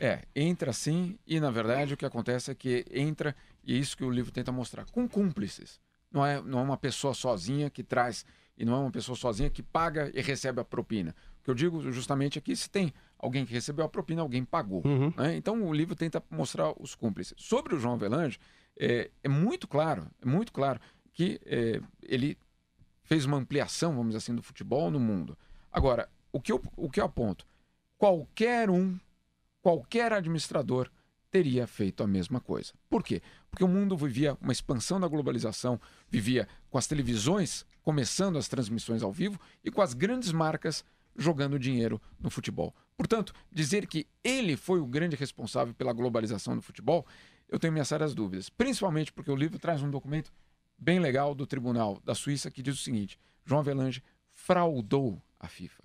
É, entra sim, e na verdade o que acontece é que entra, e é isso que o livro tenta mostrar, com cúmplices. Não é, não é uma pessoa sozinha que traz, e não é uma pessoa sozinha que paga e recebe a propina. O que eu digo justamente é que se tem alguém que recebeu a propina, alguém pagou. Uhum. Né? Então o livro tenta mostrar os cúmplices. Sobre o João Avelange, é, é muito claro, é muito claro que é, ele fez uma ampliação, vamos dizer assim, do futebol no mundo. Agora, o que eu, o que eu aponto? Qualquer um qualquer administrador teria feito a mesma coisa. Por quê? Porque o mundo vivia uma expansão da globalização, vivia com as televisões começando as transmissões ao vivo e com as grandes marcas jogando dinheiro no futebol. Portanto, dizer que ele foi o grande responsável pela globalização do futebol, eu tenho minhas sérias dúvidas, principalmente porque o livro traz um documento bem legal do Tribunal da Suíça que diz o seguinte: João Avelange fraudou a FIFA.